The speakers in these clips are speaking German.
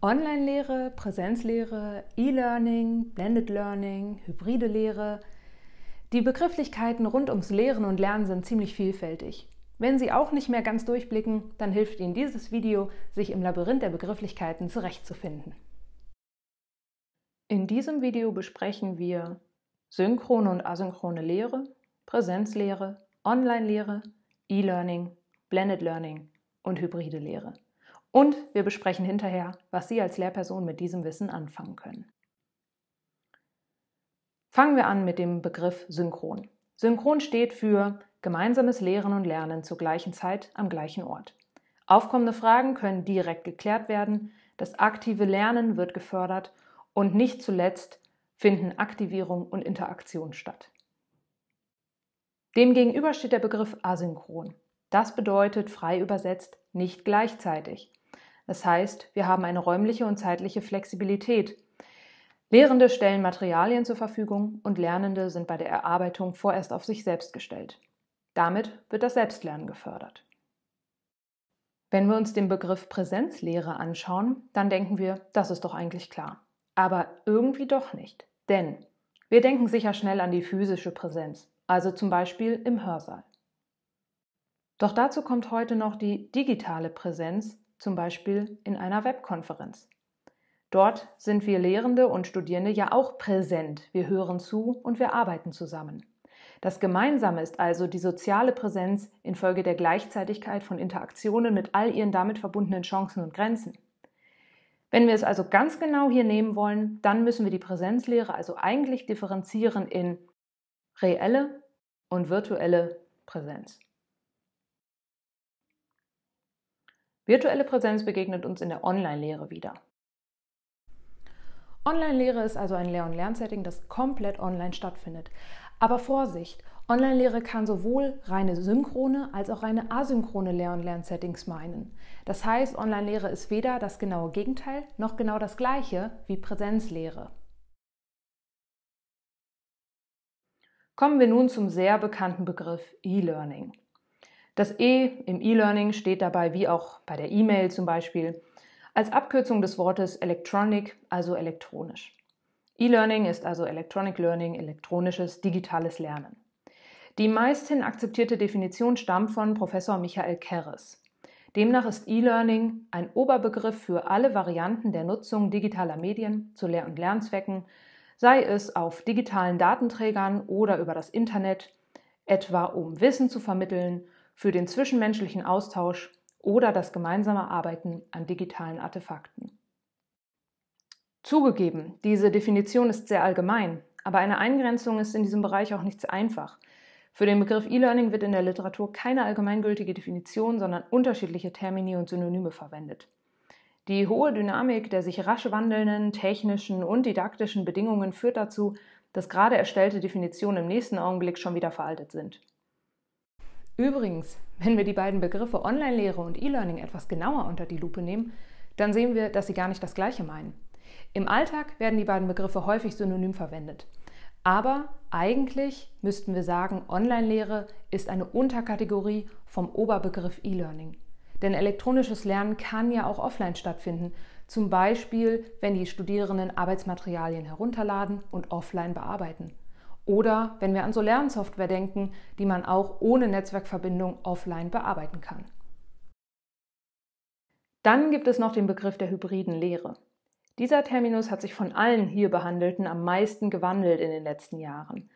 Online-Lehre, Präsenzlehre, E-Learning, Blended Learning, hybride Lehre. Die Begrifflichkeiten rund ums Lehren und Lernen sind ziemlich vielfältig. Wenn Sie auch nicht mehr ganz durchblicken, dann hilft Ihnen dieses Video, sich im Labyrinth der Begrifflichkeiten zurechtzufinden. In diesem Video besprechen wir synchrone und asynchrone Lehre, Präsenzlehre, Online-Lehre, E-Learning, Blended Learning und hybride Lehre. Und wir besprechen hinterher, was Sie als Lehrperson mit diesem Wissen anfangen können. Fangen wir an mit dem Begriff Synchron. Synchron steht für gemeinsames Lehren und Lernen zur gleichen Zeit am gleichen Ort. Aufkommende Fragen können direkt geklärt werden, das aktive Lernen wird gefördert und nicht zuletzt finden Aktivierung und Interaktion statt. Demgegenüber steht der Begriff asynchron. Das bedeutet frei übersetzt nicht gleichzeitig. Das heißt, wir haben eine räumliche und zeitliche Flexibilität. Lehrende stellen Materialien zur Verfügung und Lernende sind bei der Erarbeitung vorerst auf sich selbst gestellt. Damit wird das Selbstlernen gefördert. Wenn wir uns den Begriff Präsenzlehre anschauen, dann denken wir, das ist doch eigentlich klar. Aber irgendwie doch nicht. Denn wir denken sicher schnell an die physische Präsenz, also zum Beispiel im Hörsaal. Doch dazu kommt heute noch die digitale Präsenz, zum Beispiel in einer Webkonferenz. Dort sind wir Lehrende und Studierende ja auch präsent. Wir hören zu und wir arbeiten zusammen. Das Gemeinsame ist also die soziale Präsenz infolge der Gleichzeitigkeit von Interaktionen mit all ihren damit verbundenen Chancen und Grenzen. Wenn wir es also ganz genau hier nehmen wollen, dann müssen wir die Präsenzlehre also eigentlich differenzieren in reelle und virtuelle Präsenz. Virtuelle Präsenz begegnet uns in der Online-Lehre wieder. Online-Lehre ist also ein Lehr- und Lernsetting, das komplett online stattfindet. Aber Vorsicht! Online-Lehre kann sowohl reine synchrone als auch reine asynchrone Lehr- und Lernsettings meinen. Das heißt, Online-Lehre ist weder das genaue Gegenteil noch genau das gleiche wie Präsenzlehre. Kommen wir nun zum sehr bekannten Begriff E-Learning. Das E im E-Learning steht dabei, wie auch bei der E-Mail zum Beispiel, als Abkürzung des Wortes Electronic, also elektronisch. E-Learning ist also Electronic Learning, elektronisches, digitales Lernen. Die meisthin akzeptierte Definition stammt von Professor Michael Kerres. Demnach ist E-Learning ein Oberbegriff für alle Varianten der Nutzung digitaler Medien zu Lehr- und Lernzwecken, sei es auf digitalen Datenträgern oder über das Internet, etwa um Wissen zu vermitteln für den zwischenmenschlichen Austausch oder das gemeinsame Arbeiten an digitalen Artefakten. Zugegeben, diese Definition ist sehr allgemein, aber eine Eingrenzung ist in diesem Bereich auch nicht so einfach. Für den Begriff E-Learning wird in der Literatur keine allgemeingültige Definition, sondern unterschiedliche Termini und Synonyme verwendet. Die hohe Dynamik der sich rasch wandelnden technischen und didaktischen Bedingungen führt dazu, dass gerade erstellte Definitionen im nächsten Augenblick schon wieder veraltet sind. Übrigens, wenn wir die beiden Begriffe Online-Lehre und E-Learning etwas genauer unter die Lupe nehmen, dann sehen wir, dass sie gar nicht das Gleiche meinen. Im Alltag werden die beiden Begriffe häufig synonym verwendet. Aber eigentlich müssten wir sagen, Online-Lehre ist eine Unterkategorie vom Oberbegriff E-Learning. Denn elektronisches Lernen kann ja auch offline stattfinden, zum Beispiel wenn die Studierenden Arbeitsmaterialien herunterladen und offline bearbeiten. Oder wenn wir an so Lernsoftware denken, die man auch ohne Netzwerkverbindung offline bearbeiten kann. Dann gibt es noch den Begriff der hybriden Lehre. Dieser Terminus hat sich von allen hier behandelten am meisten gewandelt in den letzten Jahren.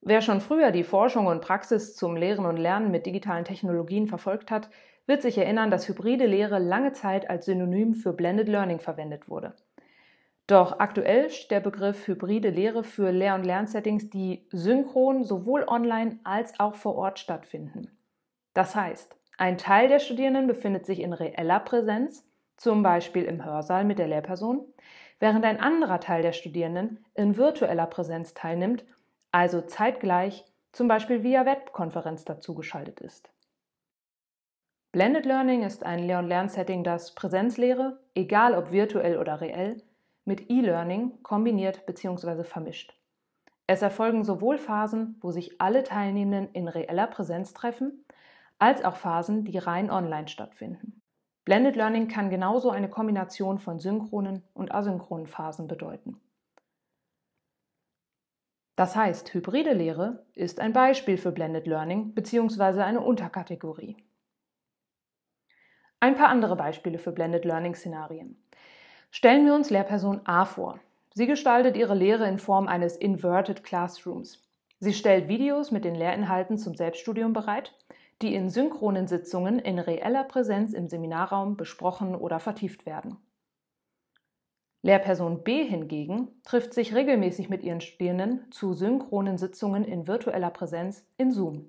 Wer schon früher die Forschung und Praxis zum Lehren und Lernen mit digitalen Technologien verfolgt hat, wird sich erinnern, dass hybride Lehre lange Zeit als Synonym für Blended Learning verwendet wurde. Doch aktuell steht der Begriff hybride Lehre für Lehr- und Lernsettings, die synchron sowohl online als auch vor Ort stattfinden. Das heißt, ein Teil der Studierenden befindet sich in reeller Präsenz, zum Beispiel im Hörsaal mit der Lehrperson, während ein anderer Teil der Studierenden in virtueller Präsenz teilnimmt, also zeitgleich zum Beispiel via Webkonferenz dazugeschaltet ist. Blended Learning ist ein Lehr- und Lernsetting, das Präsenzlehre, egal ob virtuell oder reell, mit E-Learning kombiniert bzw. vermischt. Es erfolgen sowohl Phasen, wo sich alle Teilnehmenden in reeller Präsenz treffen, als auch Phasen, die rein online stattfinden. Blended Learning kann genauso eine Kombination von synchronen und asynchronen Phasen bedeuten. Das heißt, hybride Lehre ist ein Beispiel für Blended Learning bzw. eine Unterkategorie. Ein paar andere Beispiele für Blended Learning-Szenarien. Stellen wir uns Lehrperson A vor. Sie gestaltet ihre Lehre in Form eines Inverted Classrooms. Sie stellt Videos mit den Lehrinhalten zum Selbststudium bereit, die in synchronen Sitzungen in reeller Präsenz im Seminarraum besprochen oder vertieft werden. Lehrperson B hingegen trifft sich regelmäßig mit ihren Studierenden zu synchronen Sitzungen in virtueller Präsenz in Zoom.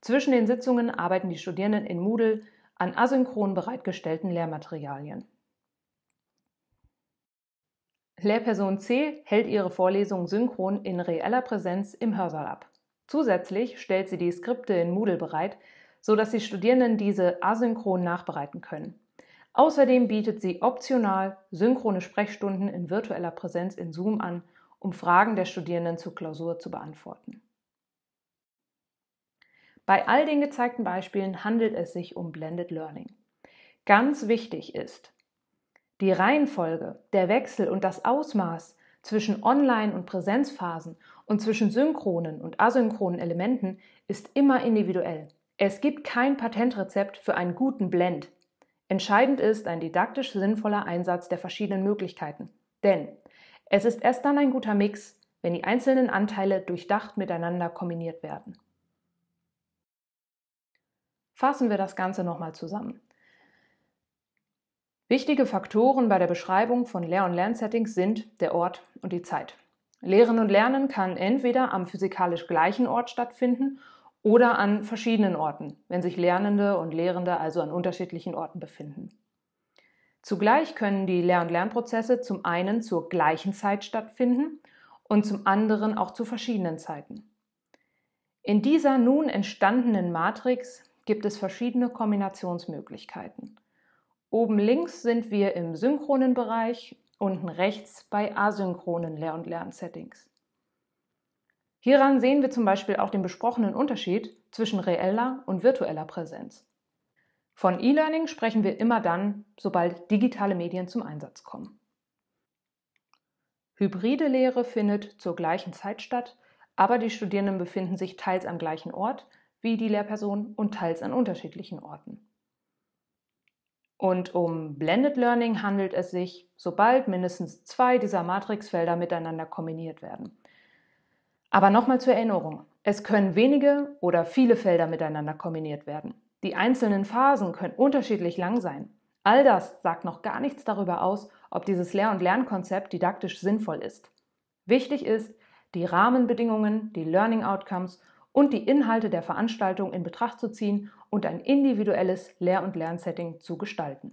Zwischen den Sitzungen arbeiten die Studierenden in Moodle an asynchron bereitgestellten Lehrmaterialien. Lehrperson C hält ihre Vorlesung synchron in reeller Präsenz im Hörsaal ab. Zusätzlich stellt sie die Skripte in Moodle bereit, sodass die Studierenden diese asynchron nachbereiten können. Außerdem bietet sie optional synchrone Sprechstunden in virtueller Präsenz in Zoom an, um Fragen der Studierenden zur Klausur zu beantworten. Bei all den gezeigten Beispielen handelt es sich um Blended Learning. Ganz wichtig ist, die Reihenfolge, der Wechsel und das Ausmaß zwischen Online- und Präsenzphasen und zwischen synchronen und asynchronen Elementen ist immer individuell. Es gibt kein Patentrezept für einen guten Blend. Entscheidend ist ein didaktisch sinnvoller Einsatz der verschiedenen Möglichkeiten. Denn es ist erst dann ein guter Mix, wenn die einzelnen Anteile durchdacht miteinander kombiniert werden. Fassen wir das Ganze nochmal zusammen. Wichtige Faktoren bei der Beschreibung von Lehr- und Lernsettings sind der Ort und die Zeit. Lehren und Lernen kann entweder am physikalisch gleichen Ort stattfinden oder an verschiedenen Orten, wenn sich Lernende und Lehrende also an unterschiedlichen Orten befinden. Zugleich können die Lehr- und Lernprozesse zum einen zur gleichen Zeit stattfinden und zum anderen auch zu verschiedenen Zeiten. In dieser nun entstandenen Matrix gibt es verschiedene Kombinationsmöglichkeiten. Oben links sind wir im synchronen Bereich, unten rechts bei asynchronen Lehr- und Lernsettings. Hieran sehen wir zum Beispiel auch den besprochenen Unterschied zwischen reeller und virtueller Präsenz. Von E-Learning sprechen wir immer dann, sobald digitale Medien zum Einsatz kommen. Hybride Lehre findet zur gleichen Zeit statt, aber die Studierenden befinden sich teils am gleichen Ort wie die Lehrperson und teils an unterschiedlichen Orten. Und um Blended Learning handelt es sich, sobald mindestens zwei dieser Matrixfelder miteinander kombiniert werden. Aber nochmal zur Erinnerung, es können wenige oder viele Felder miteinander kombiniert werden. Die einzelnen Phasen können unterschiedlich lang sein. All das sagt noch gar nichts darüber aus, ob dieses Lehr- und Lernkonzept didaktisch sinnvoll ist. Wichtig ist, die Rahmenbedingungen, die Learning Outcomes und die Inhalte der Veranstaltung in Betracht zu ziehen und ein individuelles Lehr- und Lernsetting zu gestalten.